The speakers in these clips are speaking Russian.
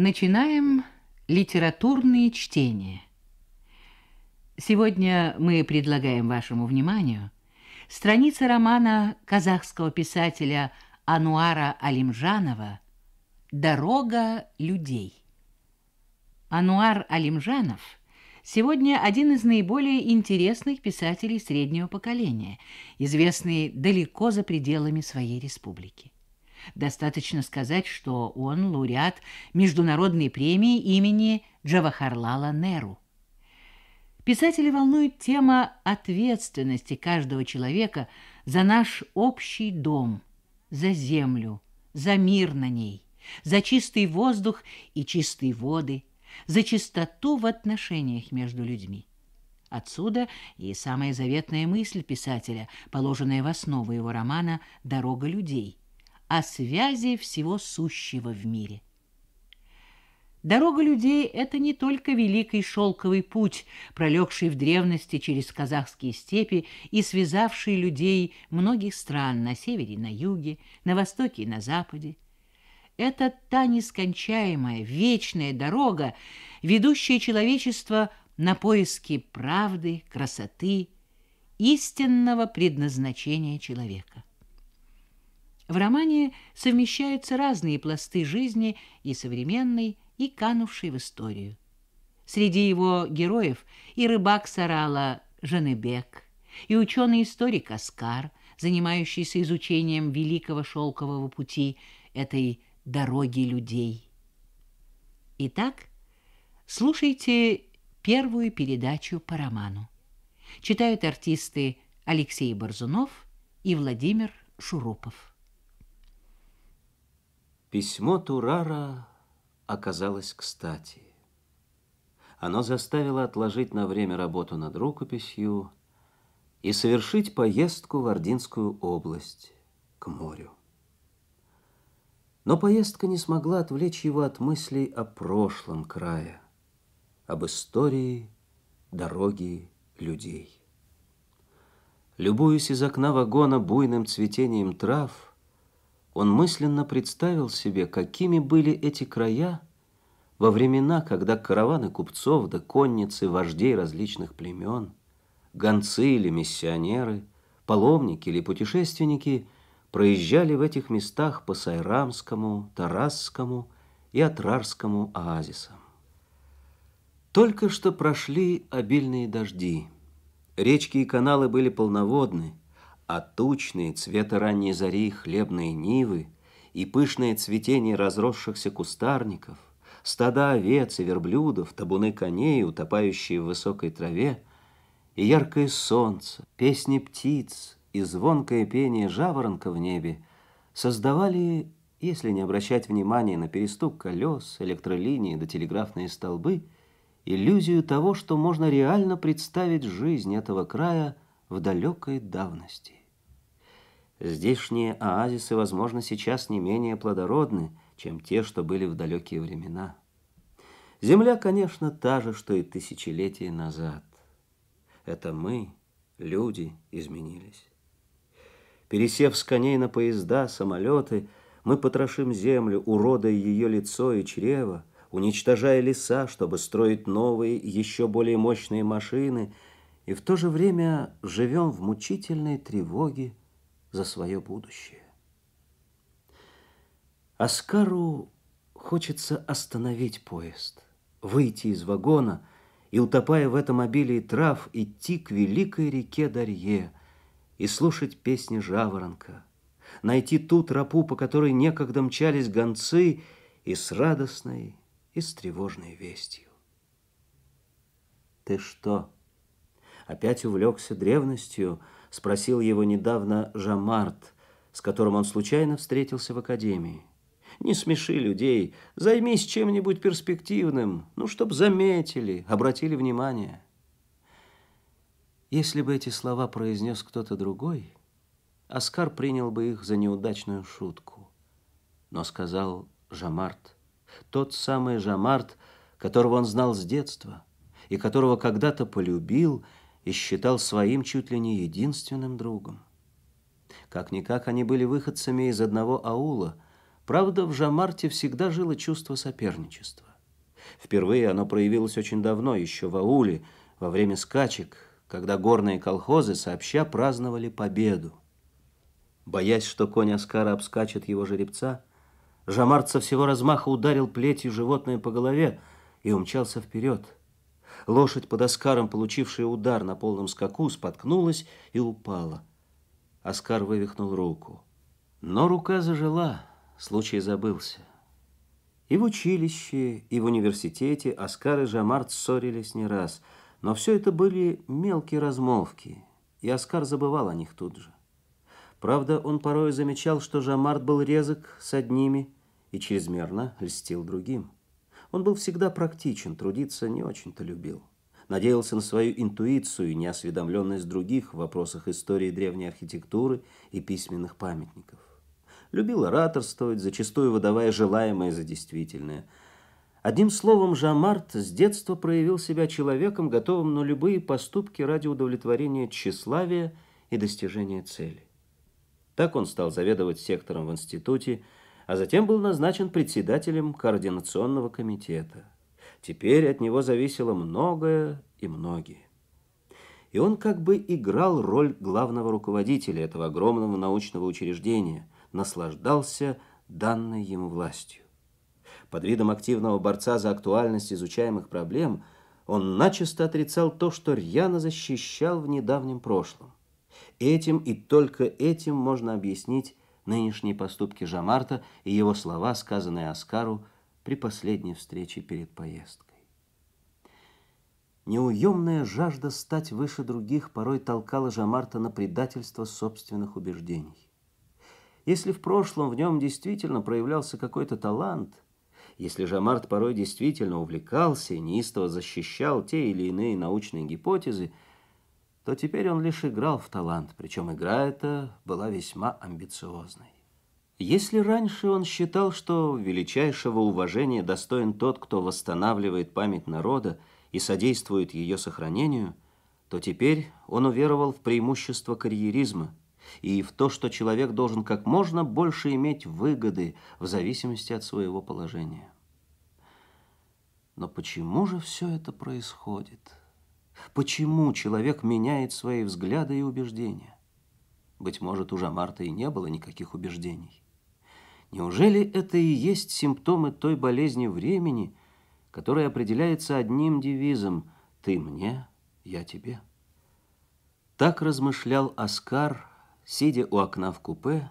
Начинаем литературные чтения. Сегодня мы предлагаем вашему вниманию страницы романа казахского писателя Ануара Алимжанова «Дорога людей». Ануар Алимжанов сегодня один из наиболее интересных писателей среднего поколения, известный далеко за пределами своей республики. Достаточно сказать, что он лауреат международной премии имени Джавахарлала Неру. Писатели волнует тема ответственности каждого человека за наш общий дом, за землю, за мир на ней, за чистый воздух и чистые воды, за чистоту в отношениях между людьми. Отсюда и самая заветная мысль писателя, положенная в основу его романа «Дорога людей», о связи всего сущего в мире. Дорога людей — это не только великий шелковый путь, пролегший в древности через казахские степи и связавший людей многих стран на севере и на юге, на востоке и на западе. Это та нескончаемая, вечная дорога, ведущая человечество на поиски правды, красоты, истинного предназначения человека. В романе совмещаются разные пласты жизни и современной, и канувшей в историю. Среди его героев и рыбак Сарала Жанебек, и ученый-историк Оскар, занимающийся изучением великого шелкового пути этой дороги людей. Итак, слушайте первую передачу по роману. Читают артисты Алексей Борзунов и Владимир Шурупов. Письмо Турара оказалось кстати. Оно заставило отложить на время работу над рукописью и совершить поездку в Ординскую область, к морю. Но поездка не смогла отвлечь его от мыслей о прошлом края, об истории, дороги людей. Любуясь из окна вагона буйным цветением трав – он мысленно представил себе, какими были эти края во времена, когда караваны купцов да конницы вождей различных племен, гонцы или миссионеры, паломники или путешественники проезжали в этих местах по Сайрамскому, Тарасскому и Атрарскому оазисам. Только что прошли обильные дожди. Речки и каналы были полноводны, а тучные цвета ранней зари хлебные нивы и пышное цветение разросшихся кустарников, стада овец и верблюдов, табуны коней, утопающие в высокой траве, и яркое солнце, песни птиц и звонкое пение жаворонка в небе создавали, если не обращать внимания на перестук колес, электролинии да телеграфные столбы, иллюзию того, что можно реально представить жизнь этого края – в далекой давности. Здешние оазисы, возможно, сейчас не менее плодородны, чем те, что были в далекие времена. Земля, конечно, та же, что и тысячелетия назад. Это мы, люди, изменились. Пересев с коней на поезда, самолеты, мы потрошим землю, уродая ее лицо и чрево, уничтожая леса, чтобы строить новые, еще более мощные машины, и в то же время живем в мучительной тревоге, за свое будущее. Оскару хочется остановить поезд, выйти из вагона и, утопая в этом обилии трав, идти к великой реке Дарье и слушать песни жаворонка, найти ту тропу, по которой некогда мчались гонцы и с радостной, и с тревожной вестью. Ты что, опять увлекся древностью, — спросил его недавно Жамарт, с которым он случайно встретился в академии. «Не смеши людей, займись чем-нибудь перспективным, ну, чтоб заметили, обратили внимание». Если бы эти слова произнес кто-то другой, Оскар принял бы их за неудачную шутку. Но сказал Жамарт, тот самый Жамарт, которого он знал с детства и которого когда-то полюбил – и считал своим чуть ли не единственным другом. Как-никак они были выходцами из одного аула, правда, в Жамарте всегда жило чувство соперничества. Впервые оно проявилось очень давно, еще в ауле, во время скачек, когда горные колхозы сообща праздновали победу. Боясь, что конь Аскара обскачет его жеребца, Жамарт со всего размаха ударил плетью животное по голове и умчался вперед – Лошадь под Оскаром, получившая удар на полном скаку, споткнулась и упала. Оскар вывихнул руку. Но рука зажила, случай забылся. И в училище, и в университете Оскар и Жамарт ссорились не раз, но все это были мелкие размолвки, и Оскар забывал о них тут же. Правда, он порой замечал, что Жамарт был резок с одними и чрезмерно льстил другим. Он был всегда практичен, трудиться не очень-то любил. Надеялся на свою интуицию и неосведомленность других в вопросах истории древней архитектуры и письменных памятников. Любил ораторствовать, зачастую выдавая желаемое за действительное – Одним словом, Жамарт с детства проявил себя человеком, готовым на любые поступки ради удовлетворения тщеславия и достижения цели. Так он стал заведовать сектором в институте, а затем был назначен председателем координационного комитета. Теперь от него зависело многое и многие. И он как бы играл роль главного руководителя этого огромного научного учреждения, наслаждался данной ему властью. Под видом активного борца за актуальность изучаемых проблем он начисто отрицал то, что рьяно защищал в недавнем прошлом. Этим и только этим можно объяснить Нынешние поступки Жамарта и его слова, сказанные Оскару при последней встрече перед поездкой. Неуемная жажда стать выше других порой толкала Жамарта на предательство собственных убеждений. Если в прошлом в нем действительно проявлялся какой-то талант, если Жамарт порой действительно увлекался и неистово защищал те или иные научные гипотезы – то теперь он лишь играл в талант, причем игра эта была весьма амбициозной. Если раньше он считал, что величайшего уважения достоин тот, кто восстанавливает память народа и содействует ее сохранению, то теперь он уверовал в преимущество карьеризма и в то, что человек должен как можно больше иметь выгоды в зависимости от своего положения. Но почему же все это происходит? почему человек меняет свои взгляды и убеждения. Быть может, у Жамарта и не было никаких убеждений. Неужели это и есть симптомы той болезни времени, которая определяется одним девизом «ты мне, я тебе»? Так размышлял Оскар, сидя у окна в купе,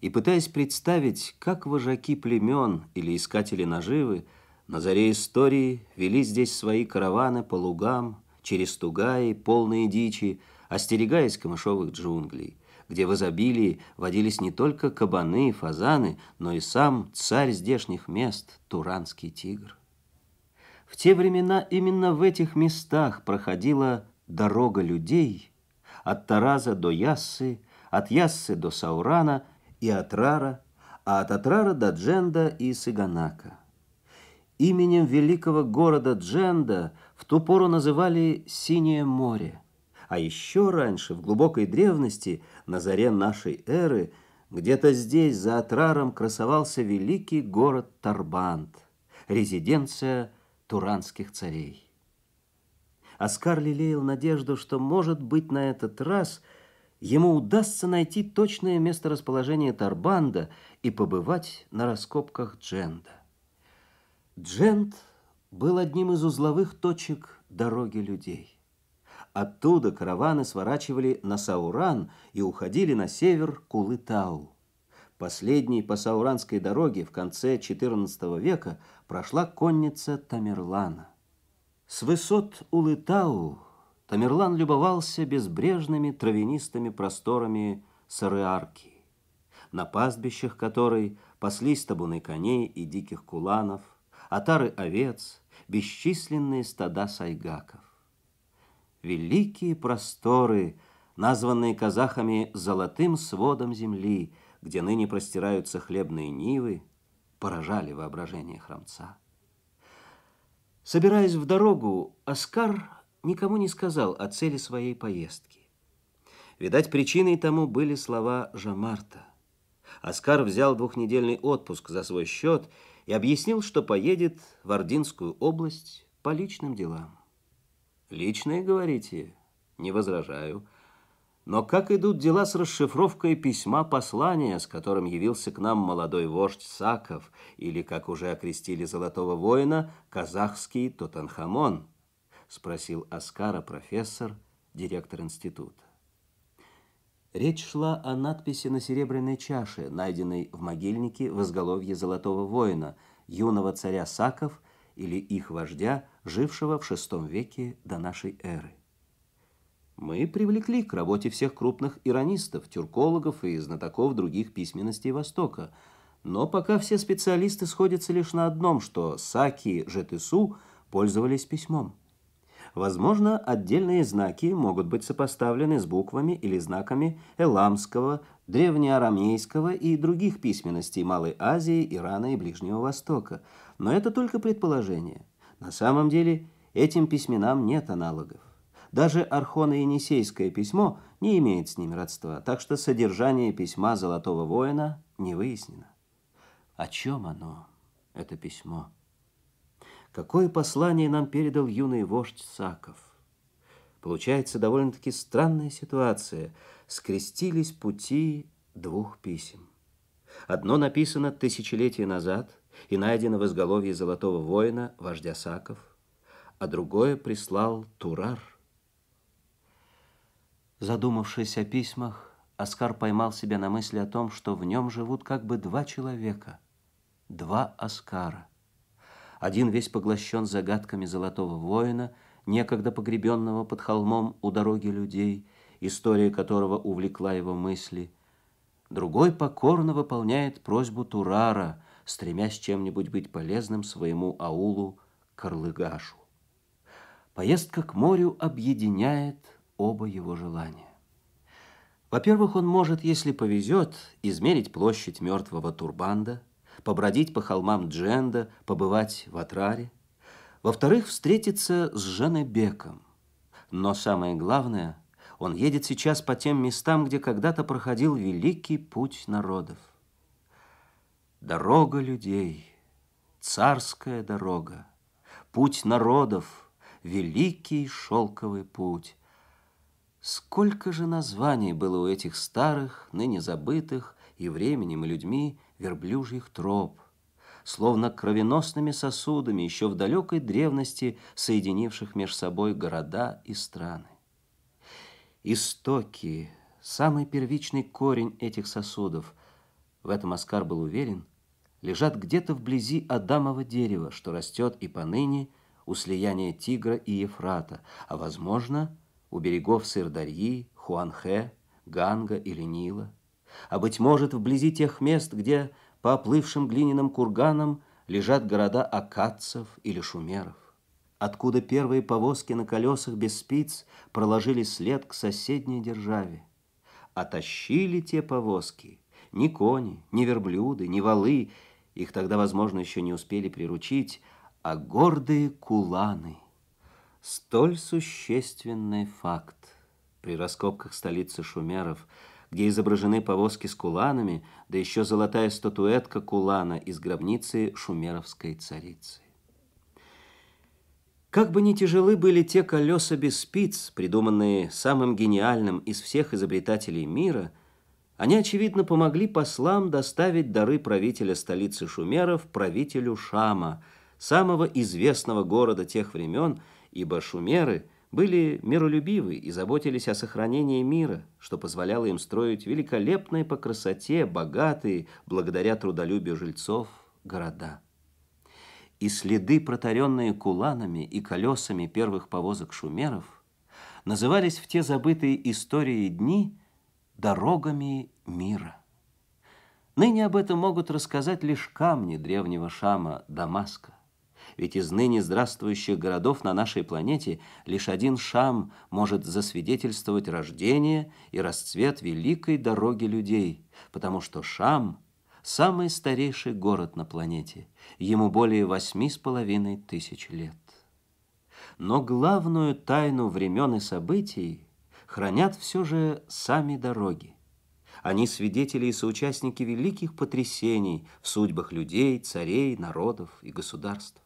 и пытаясь представить, как вожаки племен или искатели наживы на заре истории вели здесь свои караваны по лугам, через тугаи, полные дичи, остерегаясь камышовых джунглей, где в изобилии водились не только кабаны и фазаны, но и сам царь здешних мест, Туранский тигр. В те времена именно в этих местах проходила дорога людей от Тараза до Яссы, от Яссы до Саурана и от Рара, а от Атрара до Дженда и Сыганака. Именем великого города Дженда – в ту пору называли «Синее море». А еще раньше, в глубокой древности, на заре нашей эры, где-то здесь, за Атраром, красовался великий город Тарбант, резиденция туранских царей. Оскар лелеял надежду, что, может быть, на этот раз ему удастся найти точное месторасположение Тарбанда и побывать на раскопках Дженда. Дженд – был одним из узловых точек дороги людей. Оттуда караваны сворачивали на Сауран и уходили на север к Улытау. Последней по Сауранской дороге в конце XIV века прошла конница Тамерлана. С высот Улытау Тамерлан любовался безбрежными травянистыми просторами Сарыарки, на пастбищах которой паслись табуны коней и диких куланов, отары овец – бесчисленные стада сайгаков. Великие просторы, названные казахами «золотым сводом земли», где ныне простираются хлебные нивы, поражали воображение храмца. Собираясь в дорогу, Оскар никому не сказал о цели своей поездки. Видать, причиной тому были слова Жамарта. Оскар взял двухнедельный отпуск за свой счет и, и объяснил, что поедет в Ординскую область по личным делам. «Личные, говорите? Не возражаю. Но как идут дела с расшифровкой письма-послания, с которым явился к нам молодой вождь Саков, или, как уже окрестили золотого воина, казахский Тотанхамон?» — спросил Аскара профессор, директор института. Речь шла о надписи на серебряной чаше, найденной в могильнике в изголовье Золотого Воина, юного царя Саков или их вождя, жившего в VI веке до нашей эры. Мы привлекли к работе всех крупных иронистов, тюркологов и знатоков других письменностей Востока. Но пока все специалисты сходятся лишь на одном, что Саки Жетесу пользовались письмом. Возможно, отдельные знаки могут быть сопоставлены с буквами или знаками эламского, древнеарамейского и других письменностей Малой Азии, Ирана и Ближнего Востока. Но это только предположение. На самом деле этим письменам нет аналогов. Даже архоно-енисейское письмо не имеет с ними родства, так что содержание письма Золотого Воина не выяснено. О чем оно, это письмо? какое послание нам передал юный вождь Саков. Получается довольно-таки странная ситуация. Скрестились пути двух писем. Одно написано тысячелетия назад и найдено в изголовье золотого воина, вождя Саков, а другое прислал Турар. Задумавшись о письмах, Оскар поймал себя на мысли о том, что в нем живут как бы два человека, два Оскара — один весь поглощен загадками золотого воина, некогда погребенного под холмом у дороги людей, история которого увлекла его мысли. Другой покорно выполняет просьбу Турара, стремясь чем-нибудь быть полезным своему аулу Карлыгашу. Поездка к морю объединяет оба его желания. Во-первых, он может, если повезет, измерить площадь мертвого турбанда – побродить по холмам Дженда, побывать в Атраре. Во-вторых, встретиться с Жанебеком. Но самое главное, он едет сейчас по тем местам, где когда-то проходил великий путь народов. Дорога людей, царская дорога, путь народов, великий шелковый путь. Сколько же названий было у этих старых, ныне забытых, и временем, и людьми верблюжьих троп, словно кровеносными сосудами еще в далекой древности соединивших между собой города и страны. Истоки, самый первичный корень этих сосудов, в этом Оскар был уверен, лежат где-то вблизи Адамова дерева, что растет и поныне у слияния Тигра и Ефрата, а, возможно, у берегов Сырдарьи, Хуанхэ, Ганга или Нила – а, быть может, вблизи тех мест, где по оплывшим глиняным курганам лежат города акадцев или шумеров, откуда первые повозки на колесах без спиц проложили след к соседней державе. А те повозки ни кони, ни верблюды, ни валы, их тогда, возможно, еще не успели приручить, а гордые куланы. Столь существенный факт при раскопках столицы шумеров – где изображены повозки с куланами, да еще золотая статуэтка кулана из гробницы шумеровской царицы. Как бы ни тяжелы были те колеса без спиц, придуманные самым гениальным из всех изобретателей мира, они, очевидно, помогли послам доставить дары правителя столицы шумеров правителю Шама, самого известного города тех времен, ибо шумеры – были миролюбивы и заботились о сохранении мира, что позволяло им строить великолепные по красоте, богатые, благодаря трудолюбию жильцов, города. И следы, протаренные куланами и колесами первых повозок шумеров, назывались в те забытые истории дни дорогами мира. Ныне об этом могут рассказать лишь камни древнего Шама Дамаска ведь из ныне здравствующих городов на нашей планете лишь один Шам может засвидетельствовать рождение и расцвет великой дороги людей, потому что Шам – самый старейший город на планете, ему более восьми с половиной тысяч лет. Но главную тайну времен и событий хранят все же сами дороги. Они свидетели и соучастники великих потрясений в судьбах людей, царей, народов и государств.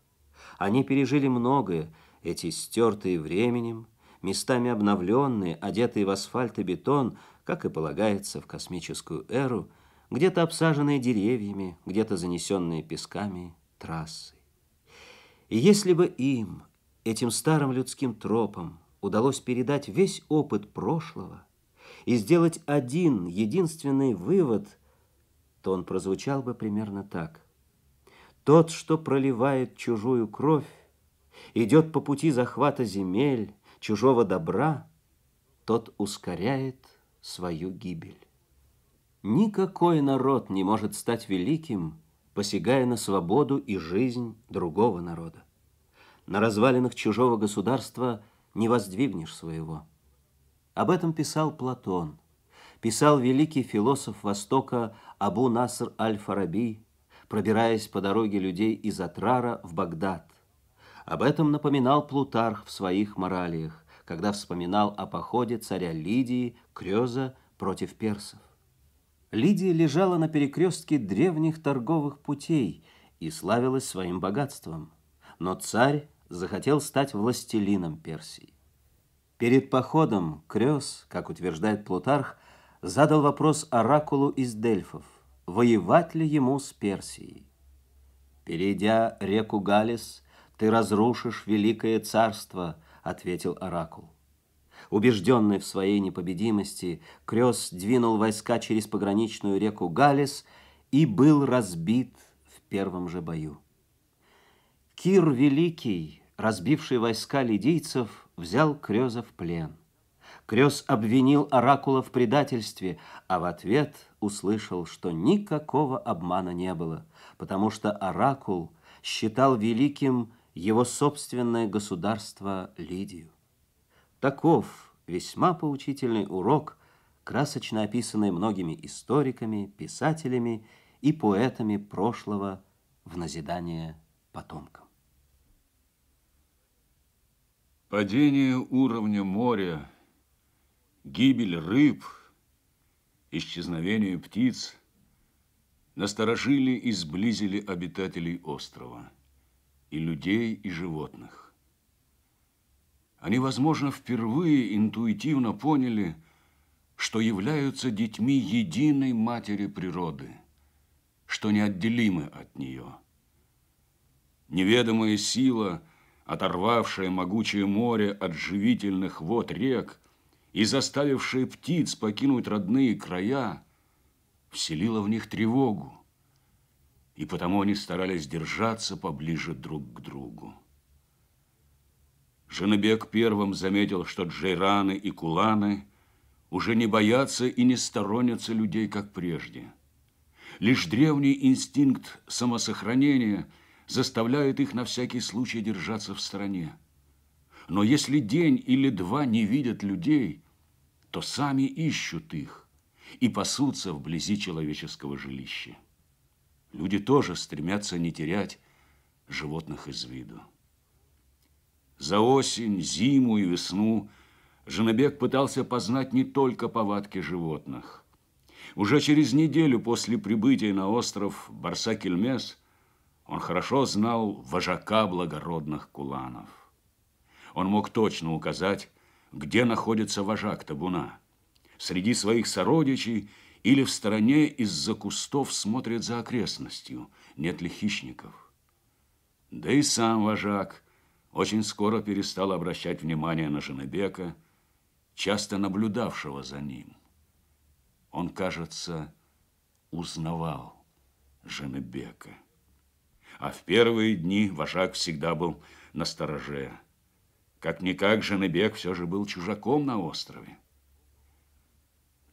Они пережили многое, эти стертые временем, местами обновленные, одетые в асфальт и бетон, как и полагается в космическую эру, где-то обсаженные деревьями, где-то занесенные песками трассы. И если бы им, этим старым людским тропам, удалось передать весь опыт прошлого и сделать один единственный вывод, то он прозвучал бы примерно так – тот, что проливает чужую кровь, идет по пути захвата земель, чужого добра, тот ускоряет свою гибель. Никакой народ не может стать великим, посягая на свободу и жизнь другого народа. На развалинах чужого государства не воздвигнешь своего. Об этом писал Платон, писал великий философ Востока Абу Наср Аль-Фараби, пробираясь по дороге людей из Атрара в Багдад. Об этом напоминал Плутарх в своих моралиях, когда вспоминал о походе царя Лидии, Крёза против персов. Лидия лежала на перекрестке древних торговых путей и славилась своим богатством. Но царь захотел стать властелином Персии. Перед походом Крёз, как утверждает Плутарх, задал вопрос оракулу из Дельфов – воевать ли ему с Персией. «Перейдя реку Галис, ты разрушишь великое царство», — ответил Оракул. Убежденный в своей непобедимости, Крёс двинул войска через пограничную реку Галис и был разбит в первом же бою. Кир Великий, разбивший войска лидийцев, взял Крёза в плен. Крёс обвинил Оракула в предательстве, а в ответ услышал, что никакого обмана не было, потому что Оракул считал великим его собственное государство Лидию. Таков весьма поучительный урок, красочно описанный многими историками, писателями и поэтами прошлого в назидание потомкам. Падение уровня моря – гибель рыб, исчезновение птиц насторожили и сблизили обитателей острова, и людей, и животных. Они, возможно, впервые интуитивно поняли, что являются детьми единой матери природы, что неотделимы от нее. Неведомая сила, оторвавшая могучее море от живительных вод рек – и заставившее птиц покинуть родные края, вселило в них тревогу, и потому они старались держаться поближе друг к другу. Женебек первым заметил, что джейраны и куланы уже не боятся и не сторонятся людей, как прежде. Лишь древний инстинкт самосохранения заставляет их на всякий случай держаться в стороне. Но если день или два не видят людей, то сами ищут их и пасутся вблизи человеческого жилища. Люди тоже стремятся не терять животных из виду. За осень, зиму и весну Женебек пытался познать не только повадки животных. Уже через неделю после прибытия на остров Барсакельмес он хорошо знал вожака благородных куланов. Он мог точно указать, где находится вожак табуна. Среди своих сородичей или в стороне из-за кустов смотрит за окрестностью, нет ли хищников. Да и сам вожак очень скоро перестал обращать внимание на Женебека, часто наблюдавшего за ним. Он, кажется, узнавал Женебека. А в первые дни вожак всегда был на стороже. Как-никак Женебек все же был чужаком на острове.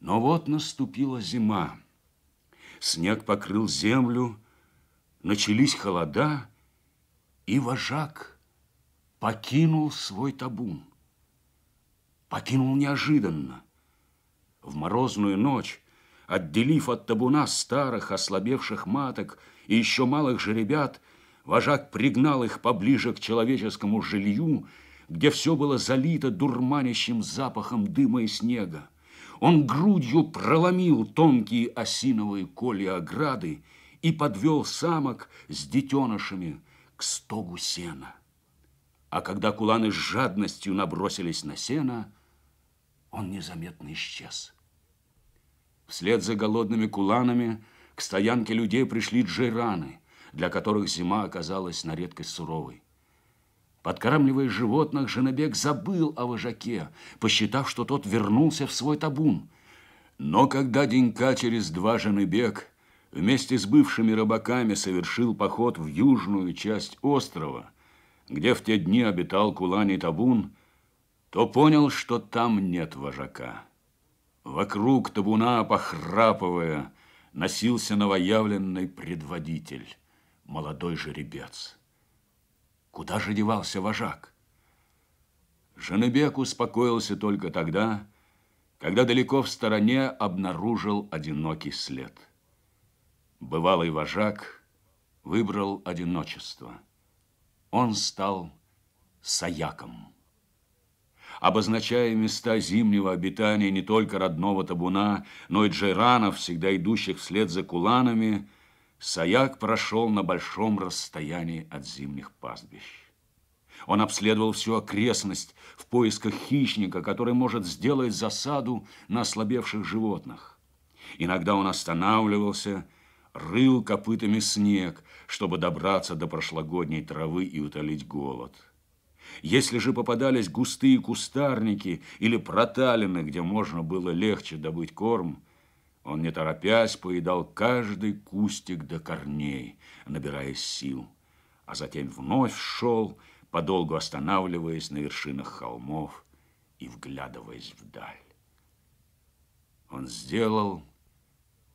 Но вот наступила зима. Снег покрыл землю, начались холода, и вожак покинул свой табун. Покинул неожиданно. В морозную ночь, отделив от табуна старых ослабевших маток и еще малых жеребят, вожак пригнал их поближе к человеческому жилью где все было залито дурманящим запахом дыма и снега. Он грудью проломил тонкие осиновые колья ограды и подвел самок с детенышами к стогу сена. А когда куланы с жадностью набросились на сено, он незаметно исчез. Вслед за голодными куланами к стоянке людей пришли джейраны, для которых зима оказалась на редкость суровой. Подкармливая животных, Женебек забыл о вожаке, посчитав, что тот вернулся в свой табун. Но когда денька через два Женебек вместе с бывшими рыбаками совершил поход в южную часть острова, где в те дни обитал Кулани Табун, то понял, что там нет вожака. Вокруг табуна, похрапывая, носился новоявленный предводитель, молодой жеребец. Куда же девался вожак? Жанебек успокоился только тогда, когда далеко в стороне обнаружил одинокий след. Бывалый вожак выбрал одиночество. Он стал саяком. Обозначая места зимнего обитания не только родного табуна, но и джейранов, всегда идущих вслед за куланами, Саяк прошел на большом расстоянии от зимних пастбищ. Он обследовал всю окрестность в поисках хищника, который может сделать засаду на ослабевших животных. Иногда он останавливался, рыл копытами снег, чтобы добраться до прошлогодней травы и утолить голод. Если же попадались густые кустарники или проталины, где можно было легче добыть корм, он, не торопясь, поедал каждый кустик до корней, набирая сил, а затем вновь шел, подолгу останавливаясь на вершинах холмов и вглядываясь вдаль. Он сделал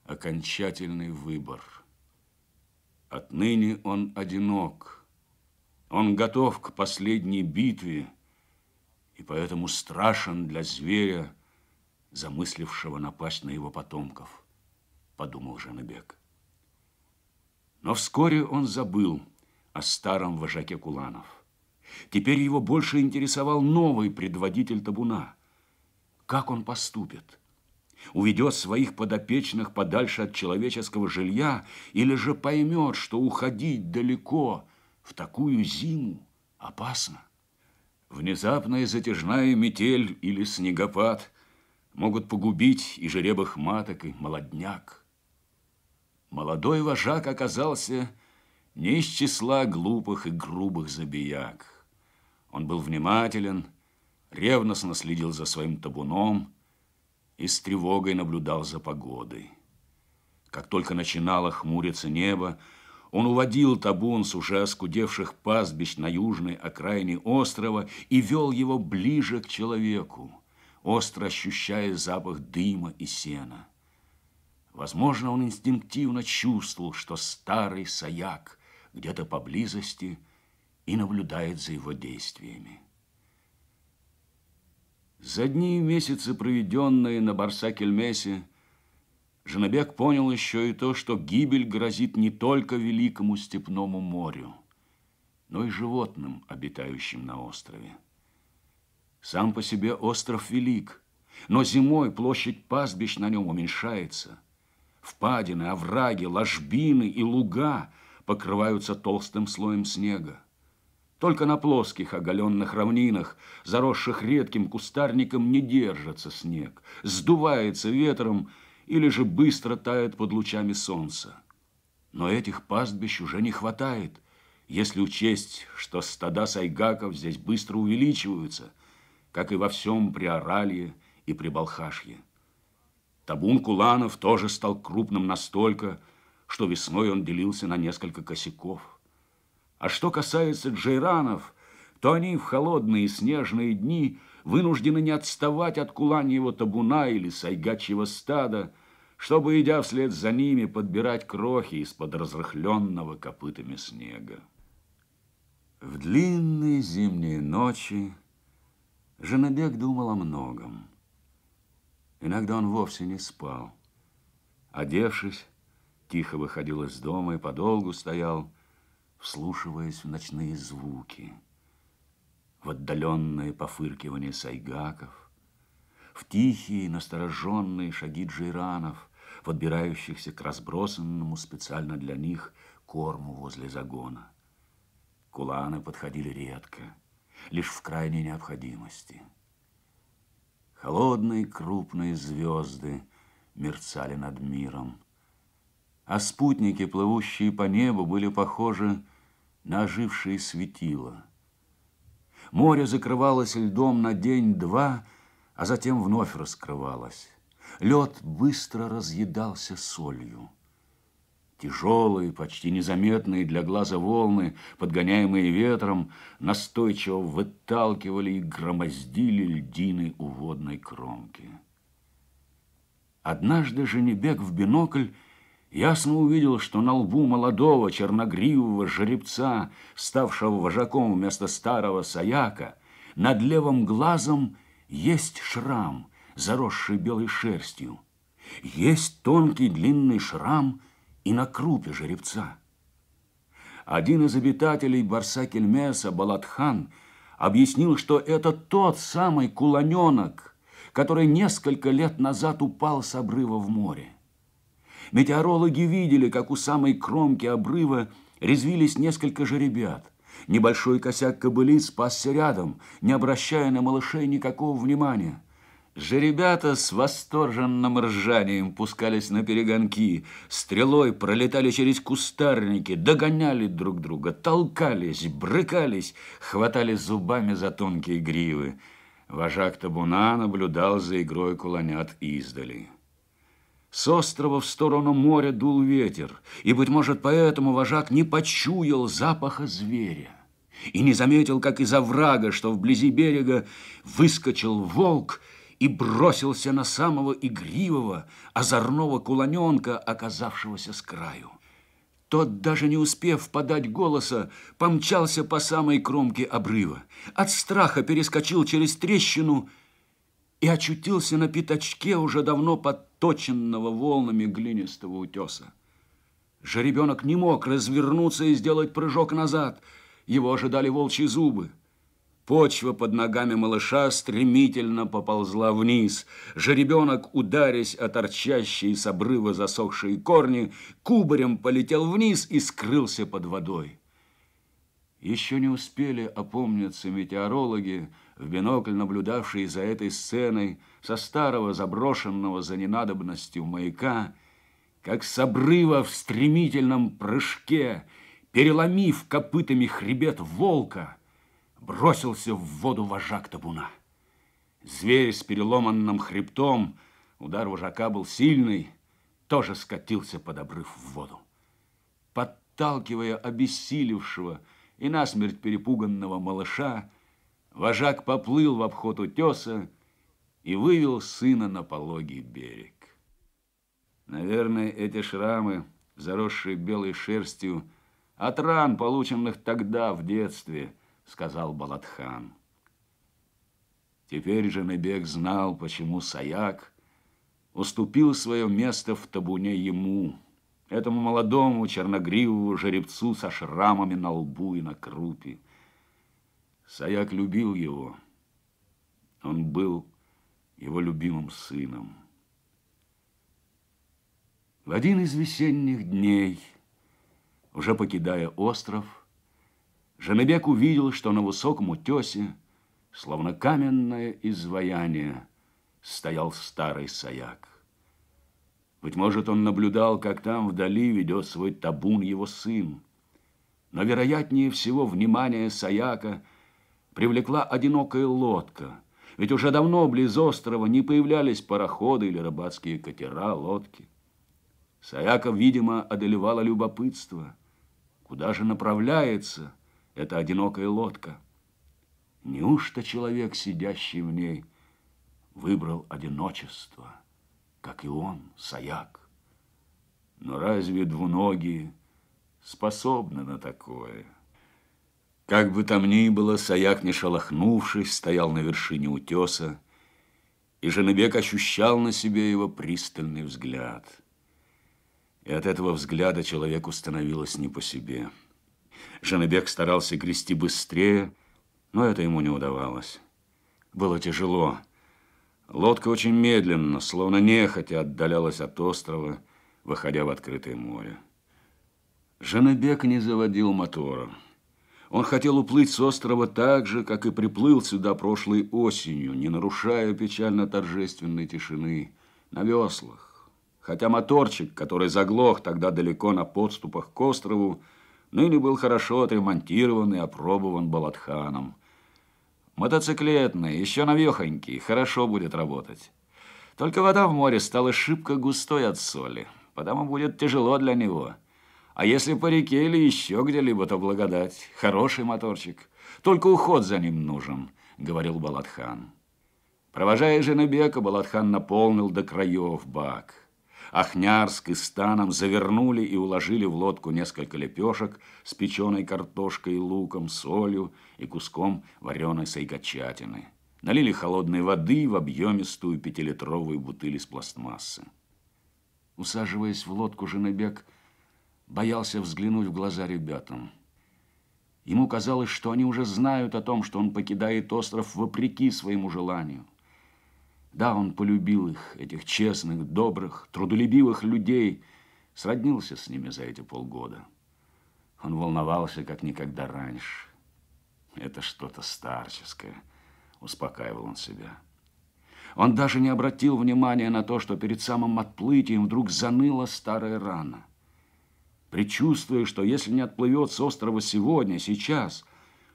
окончательный выбор. Отныне он одинок. Он готов к последней битве, и поэтому страшен для зверя, замыслившего напасть на его потомков, подумал Жанебек. Но вскоре он забыл о старом вожаке Куланов. Теперь его больше интересовал новый предводитель табуна. Как он поступит? Уведет своих подопечных подальше от человеческого жилья или же поймет, что уходить далеко в такую зиму опасно? Внезапная затяжная метель или снегопад – могут погубить и жеребых маток, и молодняк. Молодой вожак оказался не из числа глупых и грубых забияк. Он был внимателен, ревностно следил за своим табуном и с тревогой наблюдал за погодой. Как только начинало хмуриться небо, он уводил табун с уже оскудевших пастбищ на южной окраине острова и вел его ближе к человеку остро ощущая запах дыма и сена. Возможно, он инстинктивно чувствовал, что старый саяк где-то поблизости и наблюдает за его действиями. За дни и месяцы, проведенные на Барсакельмесе, Женебек понял еще и то, что гибель грозит не только великому степному морю, но и животным, обитающим на острове. Сам по себе остров велик, но зимой площадь пастбищ на нем уменьшается. Впадины, овраги, ложбины и луга покрываются толстым слоем снега. Только на плоских оголенных равнинах, заросших редким кустарником, не держится снег, сдувается ветром или же быстро тает под лучами солнца. Но этих пастбищ уже не хватает, если учесть, что стада сайгаков здесь быстро увеличиваются – как и во всем при Приоралье и при Прибалхашье. Табун куланов тоже стал крупным настолько, что весной он делился на несколько косяков. А что касается джейранов, то они в холодные снежные дни вынуждены не отставать от куланьего табуна или сайгачьего стада, чтобы, идя вслед за ними, подбирать крохи из-под разрыхленного копытами снега. В длинные зимние ночи Женебек думал о многом. Иногда он вовсе не спал. Одевшись, тихо выходил из дома и подолгу стоял, вслушиваясь в ночные звуки, в отдаленное пофыркивание сайгаков, в тихие настороженные шаги джейранов, подбирающихся к разбросанному специально для них корму возле загона. Куланы подходили редко – лишь в крайней необходимости. Холодные крупные звезды мерцали над миром, а спутники, плывущие по небу, были похожи на ожившие светила. Море закрывалось льдом на день-два, а затем вновь раскрывалось. Лед быстро разъедался солью. Тяжелые, почти незаметные для глаза волны, подгоняемые ветром, настойчиво выталкивали и громоздили льдины у водной кромки. Однажды Женебек в бинокль ясно увидел, что на лбу молодого черногривого жеребца, ставшего вожаком вместо старого саяка, над левым глазом есть шрам, заросший белой шерстью. Есть тонкий длинный шрам — и на крупе жеребца. Один из обитателей Барса-Кельмеса, Балатхан, объяснил, что это тот самый куланенок, который несколько лет назад упал с обрыва в море. Метеорологи видели, как у самой кромки обрыва резвились несколько жеребят. Небольшой косяк кобылиц спасся рядом, не обращая на малышей никакого внимания – же ребята с восторженным ржанием пускались на перегонки, стрелой пролетали через кустарники, догоняли друг друга, толкались, брыкались, хватали зубами за тонкие гривы. Вожак табуна наблюдал за игрой кулонят издали. С острова в сторону моря дул ветер, и, быть может, поэтому вожак не почуял запаха зверя и не заметил, как из врага, что вблизи берега, выскочил волк и бросился на самого игривого, озорного куланенка, оказавшегося с краю. Тот, даже не успев подать голоса, помчался по самой кромке обрыва. От страха перескочил через трещину и очутился на пятачке уже давно подточенного волнами глинистого утеса. Жеребенок не мог развернуться и сделать прыжок назад. Его ожидали волчьи зубы. Почва под ногами малыша стремительно поползла вниз. Жеребенок, ударясь о торчащие с обрыва засохшие корни, кубарем полетел вниз и скрылся под водой. Еще не успели опомниться метеорологи, в бинокль наблюдавшие за этой сценой со старого заброшенного за ненадобностью маяка, как с обрыва в стремительном прыжке, переломив копытами хребет волка – бросился в воду вожак табуна. Зверь с переломанным хребтом, удар вожака был сильный, тоже скатился под обрыв в воду. Подталкивая обессилевшего и насмерть перепуганного малыша, вожак поплыл в обход утеса и вывел сына на пологий берег. Наверное, эти шрамы, заросшие белой шерстью, от ран, полученных тогда в детстве – сказал Балатхан. Теперь же Набег знал, почему Саяк уступил свое место в табуне ему, этому молодому черногривому жеребцу со шрамами на лбу и на крупе. Саяк любил его. Он был его любимым сыном. В один из весенних дней, уже покидая остров, Жанебек увидел, что на высоком утесе, словно каменное изваяние, стоял старый саяк. Быть может, он наблюдал, как там вдали ведет свой табун его сын. Но, вероятнее всего, внимание саяка привлекла одинокая лодка, ведь уже давно близ острова не появлялись пароходы или рыбацкие катера, лодки. Саяка, видимо, одолевало любопытство. Куда же направляется – это одинокая лодка. Неужто человек, сидящий в ней, выбрал одиночество, как и он, Саяк? Но разве двуногие способны на такое? Как бы там ни было, Саяк, не шелохнувшись, стоял на вершине утеса, и Женебек ощущал на себе его пристальный взгляд. И от этого взгляда человеку становилось не по себе – Женебек старался грести быстрее, но это ему не удавалось. Было тяжело. Лодка очень медленно, словно нехотя, отдалялась от острова, выходя в открытое море. Женебек не заводил мотора. Он хотел уплыть с острова так же, как и приплыл сюда прошлой осенью, не нарушая печально-торжественной тишины, на веслах. Хотя моторчик, который заглох тогда далеко на подступах к острову, ныне был хорошо отремонтирован и опробован Балатханом. Мотоциклетный, еще навехонький, хорошо будет работать. Только вода в море стала шибко густой от соли, потому будет тяжело для него. А если по реке или еще где-либо, то благодать. Хороший моторчик. Только уход за ним нужен, говорил Балатхан. Провожая жены Бека, Балатхан наполнил до краев бак. Ахнярск и Станом завернули и уложили в лодку несколько лепешек с печеной картошкой, луком, солью и куском вареной сайгачатины. Налили холодной воды в объемистую пятилитровую бутыль из пластмассы. Усаживаясь в лодку, Женебек боялся взглянуть в глаза ребятам. Ему казалось, что они уже знают о том, что он покидает остров вопреки своему желанию. Да, он полюбил их, этих честных, добрых, трудолюбивых людей, сроднился с ними за эти полгода. Он волновался, как никогда раньше. Это что-то старческое, успокаивал он себя. Он даже не обратил внимания на то, что перед самым отплытием вдруг заныла старая рана. Причувствуя, что если не отплывет с острова сегодня, сейчас,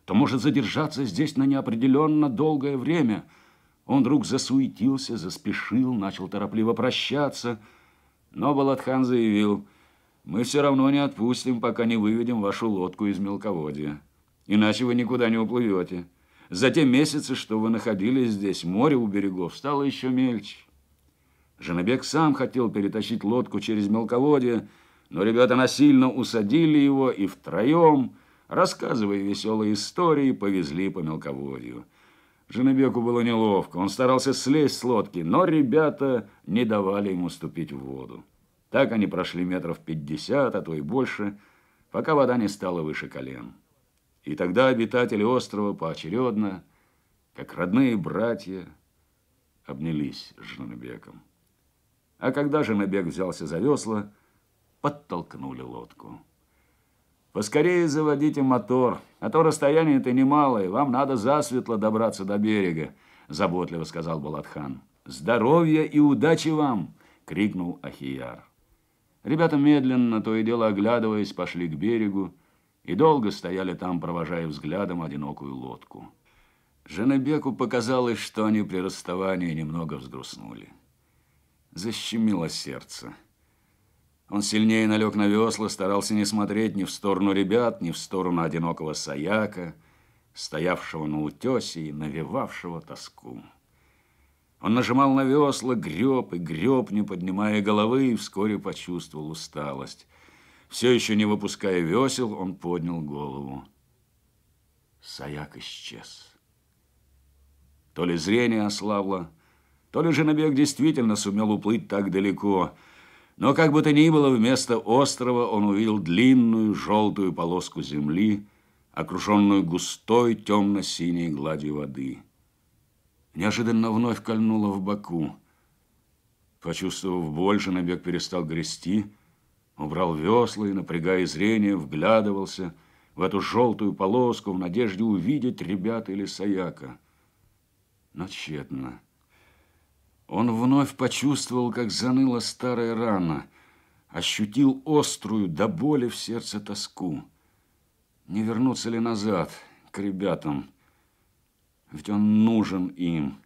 то может задержаться здесь на неопределенно долгое время – он вдруг засуетился, заспешил, начал торопливо прощаться. Но Балатхан заявил, «Мы все равно не отпустим, пока не выведем вашу лодку из мелководья. Иначе вы никуда не уплывете. За те месяцы, что вы находились здесь, море у берегов стало еще мельче». Женебек сам хотел перетащить лодку через мелководье, но ребята насильно усадили его и втроем, рассказывая веселые истории, повезли по мелководью. Женебеку было неловко, он старался слезть с лодки, но ребята не давали ему ступить в воду. Так они прошли метров пятьдесят, а то и больше, пока вода не стала выше колен. И тогда обитатели острова поочередно, как родные братья, обнялись с Женебеком. А когда Женебек взялся за весла, подтолкнули лодку. Поскорее заводите мотор, а то расстояние-то немалое, вам надо засветло добраться до берега», — заботливо сказал Балатхан. «Здоровья и удачи вам!» — крикнул Ахияр. Ребята медленно, то и дело оглядываясь, пошли к берегу и долго стояли там, провожая взглядом одинокую лодку. Женебеку показалось, что они при расставании немного взгрустнули. Защемило сердце. Он сильнее налег на весла, старался не смотреть ни в сторону ребят, ни в сторону одинокого саяка, стоявшего на утесе и навевавшего тоску. Он нажимал на весла, греб и греб, не поднимая головы, и вскоре почувствовал усталость. Все еще не выпуская весел, он поднял голову. Саяк исчез. То ли зрение ослабло, то ли же набег действительно сумел уплыть так далеко – но как бы то ни было, вместо острова он увидел длинную желтую полоску земли, окруженную густой темно-синей гладью воды. Неожиданно вновь кольнуло в боку. Почувствовав боль, набег перестал грести, убрал весла и, напрягая зрение, вглядывался в эту желтую полоску в надежде увидеть ребят или Саяка. Но тщетно. Он вновь почувствовал, как заныла старая рана, ощутил острую до боли в сердце тоску. Не вернуться ли назад к ребятам? Ведь он нужен им.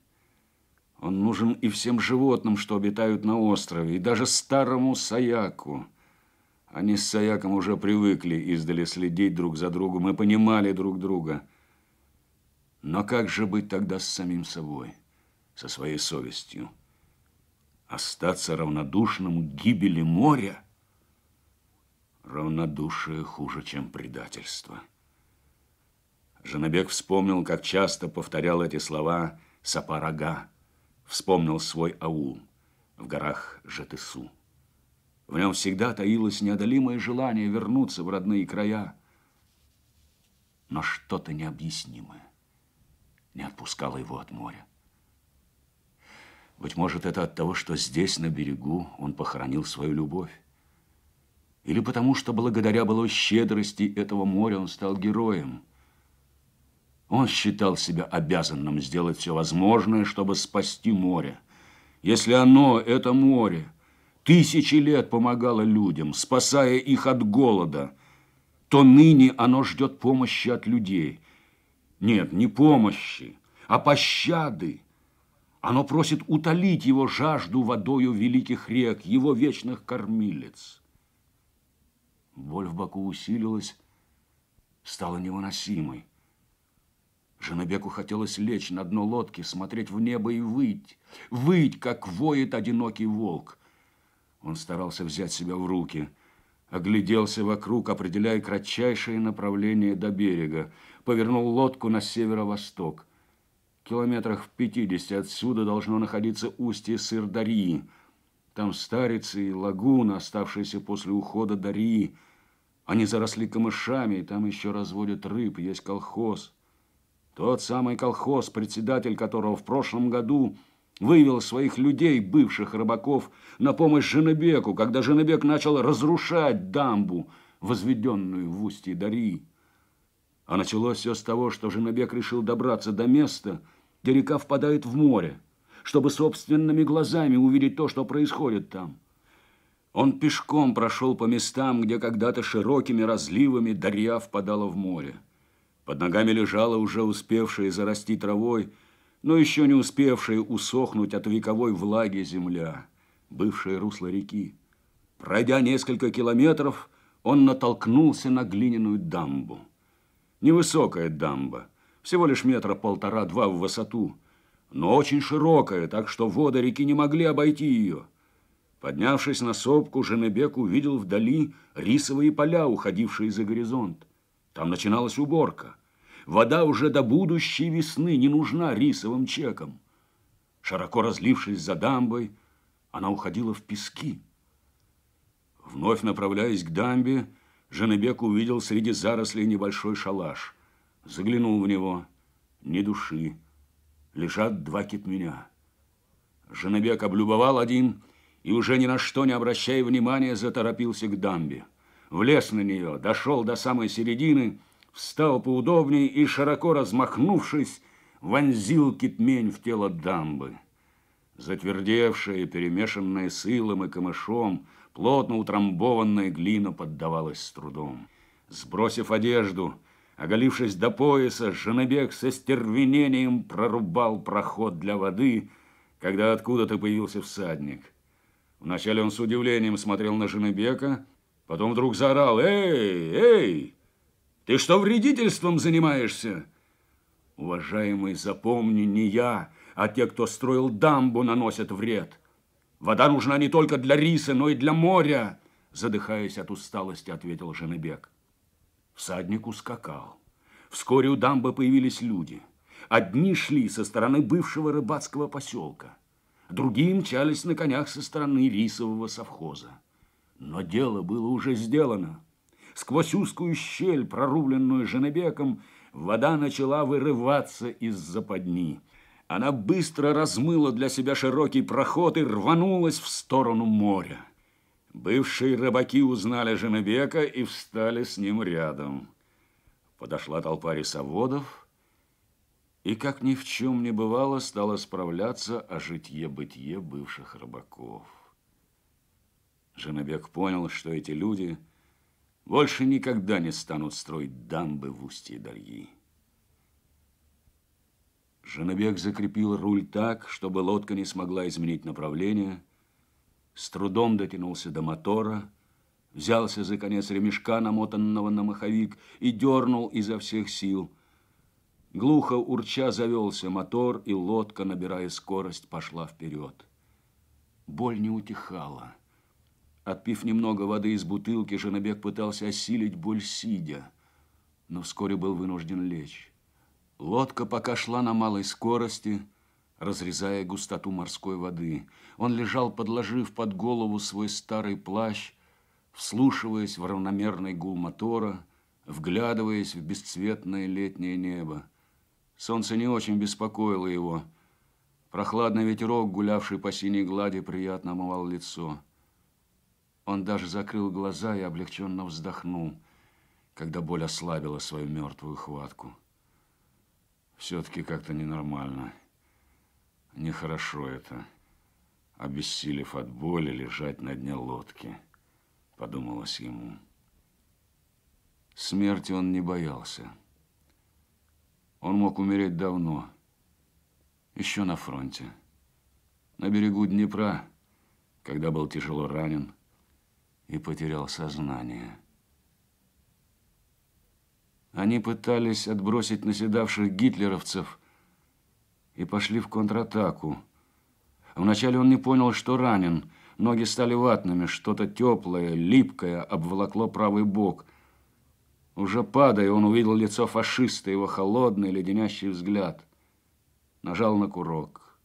Он нужен и всем животным, что обитают на острове, и даже старому Саяку. Они с Саяком уже привыкли издали следить друг за другом и понимали друг друга. Но как же быть тогда с самим собой, со своей совестью? Остаться равнодушным к гибели моря? Равнодушие хуже, чем предательство. Женебек вспомнил, как часто повторял эти слова Сапарага. Вспомнил свой аул в горах Жетесу. В нем всегда таилось неодолимое желание вернуться в родные края. Но что-то необъяснимое не отпускало его от моря. Быть может, это от того, что здесь, на берегу, он похоронил свою любовь. Или потому, что благодаря былой щедрости этого моря он стал героем. Он считал себя обязанным сделать все возможное, чтобы спасти море. Если оно, это море, тысячи лет помогало людям, спасая их от голода, то ныне оно ждет помощи от людей. Нет, не помощи, а пощады. Оно просит утолить его жажду водою великих рек, его вечных кормилец. Боль в боку усилилась, стала невыносимой. Женебеку хотелось лечь на дно лодки, смотреть в небо и выть, выть, как воет одинокий волк. Он старался взять себя в руки, огляделся вокруг, определяя кратчайшее направление до берега, повернул лодку на северо-восток километрах в пятидесяти отсюда должно находиться устье Сырдарьи. Там старицы и лагуна, оставшиеся после ухода Дари. Они заросли камышами, и там еще разводят рыб, есть колхоз. Тот самый колхоз, председатель которого в прошлом году вывел своих людей, бывших рыбаков, на помощь Женебеку, когда Женебек начал разрушать дамбу, возведенную в устье Дари. А началось все с того, что Женебек решил добраться до места – где река впадает в море, чтобы собственными глазами увидеть то, что происходит там. Он пешком прошел по местам, где когда-то широкими разливами дарья впадала в море. Под ногами лежала уже успевшая зарасти травой, но еще не успевшая усохнуть от вековой влаги земля, бывшее русло реки. Пройдя несколько километров, он натолкнулся на глиняную дамбу. Невысокая дамба, всего лишь метра полтора-два в высоту, но очень широкая, так что воды реки не могли обойти ее. Поднявшись на сопку, Женебек увидел вдали рисовые поля, уходившие за горизонт. Там начиналась уборка. Вода уже до будущей весны не нужна рисовым чекам. Широко разлившись за дамбой, она уходила в пески. Вновь направляясь к дамбе, Женебек увидел среди зарослей небольшой шалаш – Заглянул в него. Ни души. Лежат два китменя. Женебек облюбовал один и, уже ни на что не обращая внимания, заторопился к дамбе. Влез на нее, дошел до самой середины, встал поудобнее и, широко размахнувшись, вонзил китмень в тело дамбы. Затвердевшая, перемешанная с илом и камышом, плотно утрамбованная глина поддавалась с трудом. Сбросив одежду, Оголившись до пояса, Женобек со стервенением прорубал проход для воды, когда откуда-то появился всадник. Вначале он с удивлением смотрел на Женобека, потом вдруг заорал «Эй, эй, ты что вредительством занимаешься?» «Уважаемый, запомни, не я, а те, кто строил дамбу, наносят вред. Вода нужна не только для риса, но и для моря», задыхаясь от усталости, ответил Женебек. Всадник ускакал. Вскоре у дамбы появились люди. Одни шли со стороны бывшего рыбацкого поселка, другие мчались на конях со стороны рисового совхоза. Но дело было уже сделано. Сквозь узкую щель, прорубленную Женебеком, вода начала вырываться из западни. Она быстро размыла для себя широкий проход и рванулась в сторону моря. Бывшие рыбаки узнали Женебека и встали с ним рядом. Подошла толпа рисоводов и, как ни в чем не бывало, стала справляться о житье-бытие бывших рыбаков. Женебек понял, что эти люди больше никогда не станут строить дамбы в устье Дарьи. Женебек закрепил руль так, чтобы лодка не смогла изменить направление – с трудом дотянулся до мотора, взялся за конец ремешка, намотанного на маховик, и дернул изо всех сил. Глухо урча завелся мотор, и лодка, набирая скорость, пошла вперед. Боль не утихала. Отпив немного воды из бутылки, Женебек пытался осилить боль сидя, но вскоре был вынужден лечь. Лодка пока шла на малой скорости, разрезая густоту морской воды. Он лежал, подложив под голову свой старый плащ, вслушиваясь в равномерный гул мотора, вглядываясь в бесцветное летнее небо. Солнце не очень беспокоило его. Прохладный ветерок, гулявший по синей глади, приятно омывал лицо. Он даже закрыл глаза и облегченно вздохнул, когда боль ослабила свою мертвую хватку. Все-таки как-то ненормально. Нехорошо это, обессилев от боли, лежать на дне лодки, подумалось ему. Смерти он не боялся. Он мог умереть давно, еще на фронте. На берегу Днепра, когда был тяжело ранен и потерял сознание. Они пытались отбросить наседавших гитлеровцев – и пошли в контратаку. Вначале он не понял, что ранен. Ноги стали ватными, что-то теплое, липкое обволокло правый бок. Уже падая, он увидел лицо фашиста, его холодный, леденящий взгляд. Нажал на курок.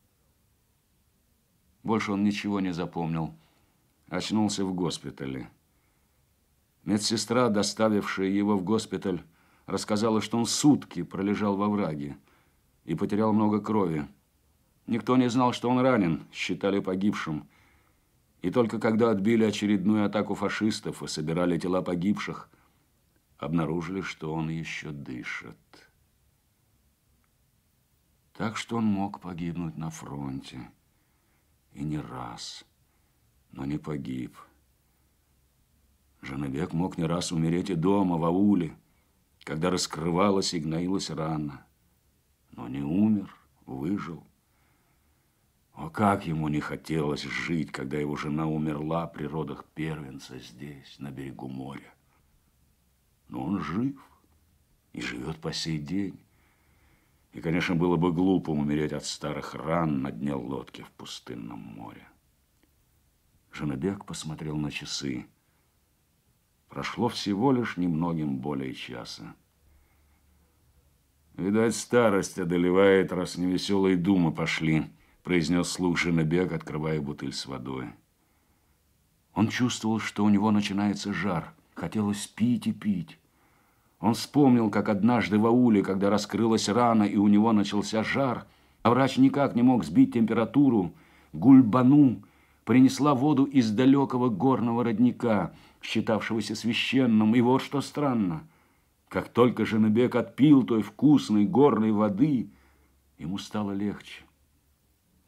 Больше он ничего не запомнил. Очнулся в госпитале. Медсестра, доставившая его в госпиталь, рассказала, что он сутки пролежал во враге и потерял много крови. Никто не знал, что он ранен, считали погибшим. И только когда отбили очередную атаку фашистов и собирали тела погибших, обнаружили, что он еще дышит. Так что он мог погибнуть на фронте. И не раз, но не погиб. Женебек мог не раз умереть и дома, в ауле, когда раскрывалась и гноилась рана но не умер, выжил. О, как ему не хотелось жить, когда его жена умерла при родах первенца здесь, на берегу моря. Но он жив и живет по сей день. И, конечно, было бы глупо умереть от старых ран на дне лодки в пустынном море. Женебек посмотрел на часы. Прошло всего лишь немногим более часа. «Видать, старость одолевает, раз невеселые думы пошли», произнес слух Женебек, открывая бутыль с водой. Он чувствовал, что у него начинается жар. Хотелось пить и пить. Он вспомнил, как однажды в ауле, когда раскрылась рана и у него начался жар, а врач никак не мог сбить температуру, Гульбану принесла воду из далекого горного родника, считавшегося священным. И вот что странно – как только Женебек отпил той вкусной горной воды, ему стало легче.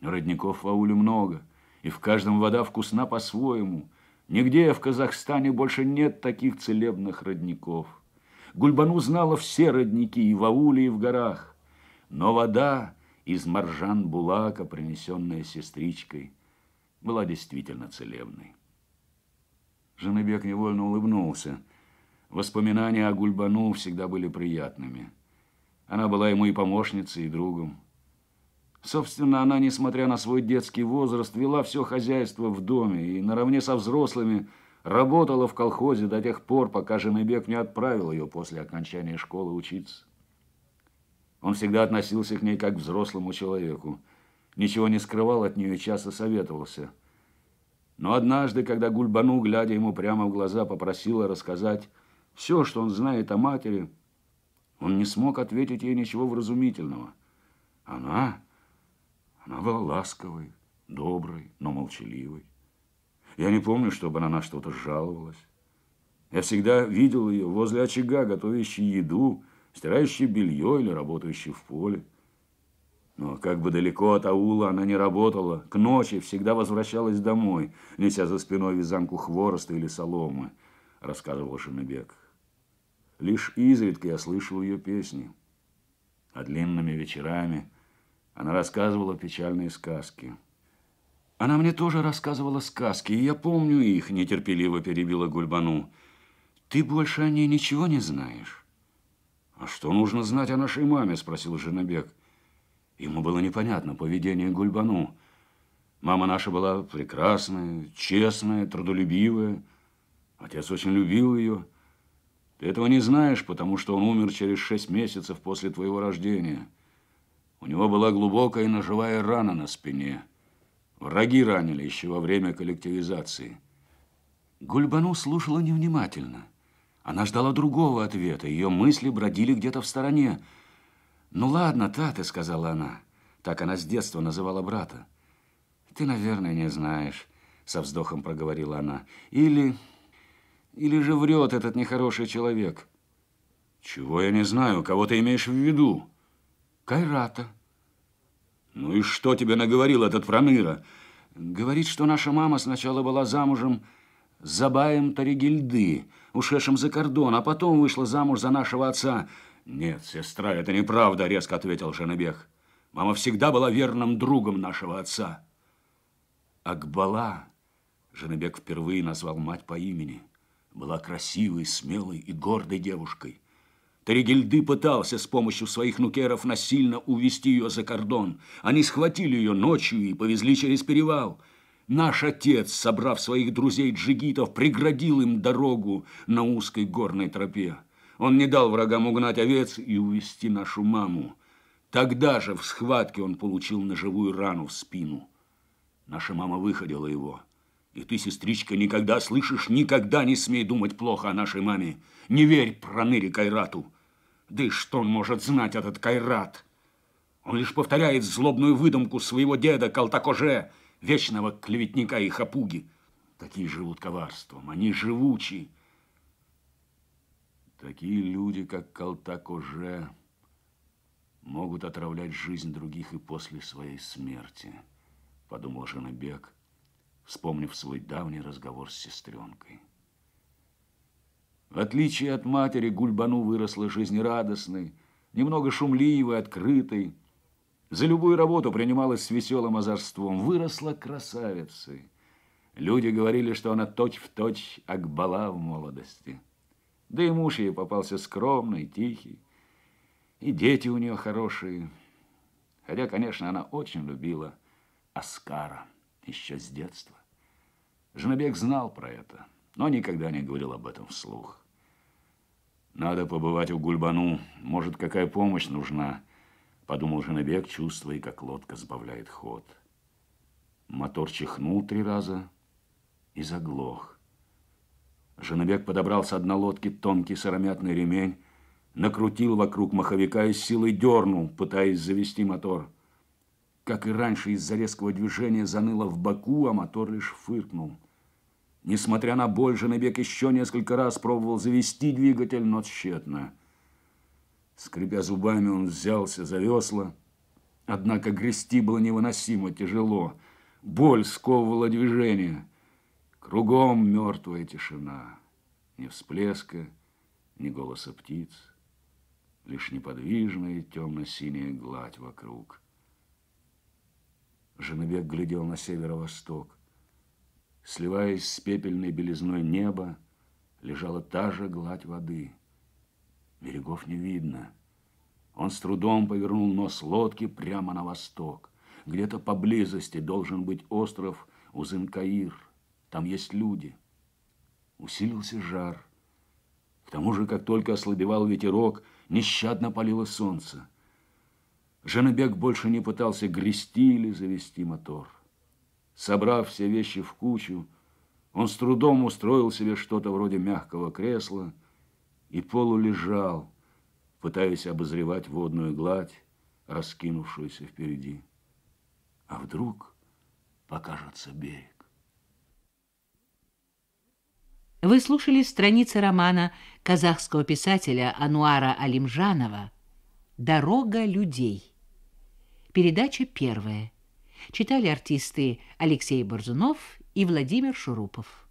Родников в ауле много, и в каждом вода вкусна по-своему. Нигде в Казахстане больше нет таких целебных родников. Гульбану знала все родники и в ауле, и в горах. Но вода из маржан-булака, принесенная сестричкой, была действительно целебной. Женебек невольно улыбнулся. Воспоминания о Гульбану всегда были приятными. Она была ему и помощницей, и другом. Собственно, она, несмотря на свой детский возраст, вела все хозяйство в доме и наравне со взрослыми работала в колхозе до тех пор, пока Женебек не отправил ее после окончания школы учиться. Он всегда относился к ней как к взрослому человеку. Ничего не скрывал от нее и часто советовался. Но однажды, когда Гульбану, глядя ему прямо в глаза, попросила рассказать все, что он знает о матери. Он не смог ответить ей ничего вразумительного. Она, она была ласковой, доброй, но молчаливой. Я не помню, чтобы она на что-то жаловалась. Я всегда видел ее возле очага, готовящей еду, стирающей белье или работающей в поле. Но как бы далеко от аула она не работала, к ночи всегда возвращалась домой, неся за спиной вязанку хвороста или соломы, рассказывал Шинебек. Лишь изредка я слышал ее песни. А длинными вечерами она рассказывала печальные сказки. Она мне тоже рассказывала сказки, и я помню их, нетерпеливо перебила Гульбану. Ты больше о ней ничего не знаешь? А что нужно знать о нашей маме, спросил Женобек. Ему было непонятно поведение Гульбану. Мама наша была прекрасная, честная, трудолюбивая. Отец очень любил ее. Ты этого не знаешь, потому что он умер через шесть месяцев после твоего рождения. У него была глубокая ножевая рана на спине. Враги ранили еще во время коллективизации. Гульбану слушала невнимательно. Она ждала другого ответа. Ее мысли бродили где-то в стороне. «Ну ладно, Таты», — сказала она. Так она с детства называла брата. «Ты, наверное, не знаешь», — со вздохом проговорила она. «Или или же врет этот нехороший человек? Чего я не знаю? Кого ты имеешь в виду? Кайрата. Ну и что тебе наговорил этот проныра? Говорит, что наша мама сначала была замужем за Баем Таригильды, ушедшим за кордон, а потом вышла замуж за нашего отца. Нет, сестра, это неправда, резко ответил Женебех. Мама всегда была верным другом нашего отца. Акбала, Женебек впервые назвал мать по имени – была красивой, смелой и гордой девушкой. Терегильды пытался с помощью своих нукеров насильно увести ее за кордон. Они схватили ее ночью и повезли через перевал. Наш отец, собрав своих друзей-джигитов, преградил им дорогу на узкой горной тропе. Он не дал врагам угнать овец и увести нашу маму. Тогда же в схватке он получил ножевую рану в спину. Наша мама выходила его – и ты, сестричка, никогда, слышишь, никогда не смей думать плохо о нашей маме. Не верь проныре Кайрату. Да и что он может знать, этот Кайрат? Он лишь повторяет злобную выдумку своего деда Калтакоже, вечного клеветника и хапуги. Такие живут коварством, они живучи. Такие люди, как Калтакоже, могут отравлять жизнь других и после своей смерти, подумал Жанебек, вспомнив свой давний разговор с сестренкой. В отличие от матери, Гульбану выросла жизнерадостной, немного шумливой, открытой. За любую работу принималась с веселым озорством. Выросла красавицей. Люди говорили, что она точь-в-точь точь Акбала в молодости. Да и муж ей попался скромный, тихий. И дети у нее хорошие. Хотя, конечно, она очень любила Оскара еще с детства. Женебек знал про это, но никогда не говорил об этом вслух. «Надо побывать у Гульбану, может, какая помощь нужна», подумал Женебек, чувствуя, как лодка сбавляет ход. Мотор чихнул три раза и заглох. Женебек подобрал с одной лодки тонкий сыромятный ремень, накрутил вокруг маховика и силой дернул, пытаясь завести мотор. Как и раньше, из-за резкого движения заныло в боку, а мотор лишь фыркнул. Несмотря на боль, Женебек еще несколько раз пробовал завести двигатель, но тщетно. Скрипя зубами, он взялся за весла. Однако грести было невыносимо тяжело. Боль сковывала движение. Кругом мертвая тишина. Ни всплеска, ни голоса птиц. Лишь неподвижная темно-синяя гладь вокруг. Женебек глядел на северо-восток. Сливаясь с пепельной белизной неба, лежала та же гладь воды. Берегов не видно. Он с трудом повернул нос лодки прямо на восток. Где-то поблизости должен быть остров Узынкаир. Там есть люди. Усилился жар. К тому же, как только ослабевал ветерок, нещадно палило солнце. Женебек больше не пытался грести или завести мотор. Собрав все вещи в кучу, он с трудом устроил себе что-то вроде мягкого кресла и полулежал, пытаясь обозревать водную гладь, раскинувшуюся впереди. А вдруг покажется берег? Вы слушали страницы романа казахского писателя Ануара Алимжанова «Дорога людей». Передача первая. Читали артисты Алексей Борзунов и Владимир Шурупов.